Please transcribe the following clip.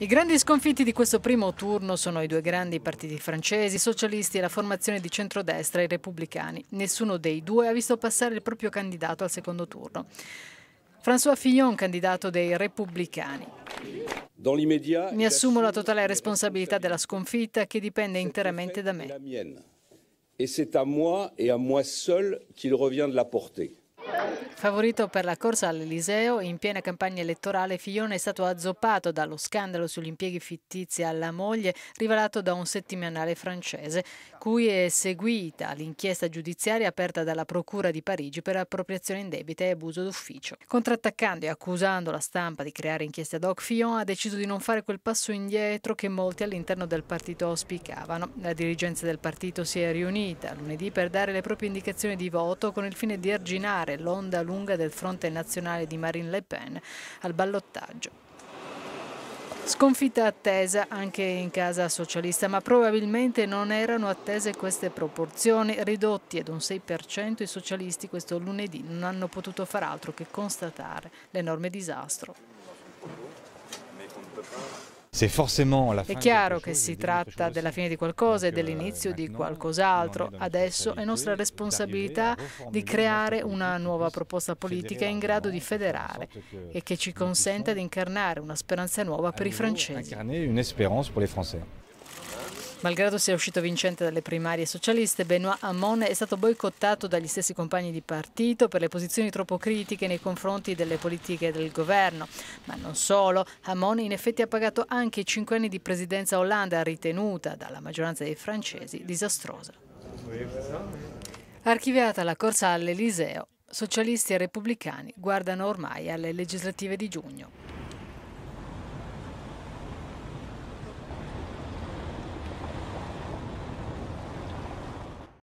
I grandi sconfitti di questo primo turno sono i due grandi partiti francesi, i socialisti e la formazione di centrodestra, i repubblicani. Nessuno dei due ha visto passare il proprio candidato al secondo turno. François Fillon, candidato dei repubblicani. Mi assumo la totale responsabilità della sconfitta che dipende interamente da me. E c'est a me e a moi seul qu'il revient de la porter. Favorito per la corsa all'Eliseo, in piena campagna elettorale Fillone è stato azzoppato dallo scandalo sugli impieghi fittizi alla moglie rivelato da un settimanale francese, cui è seguita l'inchiesta giudiziaria aperta dalla Procura di Parigi per appropriazione indebita e abuso d'ufficio. Contrattaccando e accusando la stampa di creare inchieste ad hoc, Fillon ha deciso di non fare quel passo indietro che molti all'interno del partito auspicavano. La dirigenza del partito si è riunita lunedì per dare le proprie indicazioni di voto con il fine di arginare l'onda lunga del fronte nazionale di Marine Le Pen al ballottaggio. Sconfitta attesa anche in casa socialista, ma probabilmente non erano attese queste proporzioni. Ridotti ad un 6%, i socialisti questo lunedì non hanno potuto far altro che constatare l'enorme disastro. È chiaro che si tratta della fine di qualcosa e euh, dell'inizio di qualcos'altro. Adesso è nostra responsabilità di creare una nuova proposta politica in grado di federare e che ci consenta di incarnare una speranza nuova per i francesi. Malgrado sia uscito vincente dalle primarie socialiste, Benoît Hamon è stato boicottato dagli stessi compagni di partito per le posizioni troppo critiche nei confronti delle politiche del governo. Ma non solo, Hamon in effetti ha pagato anche i cinque anni di presidenza Olanda ritenuta dalla maggioranza dei francesi disastrosa. Archiviata la corsa all'Eliseo, socialisti e repubblicani guardano ormai alle legislative di giugno.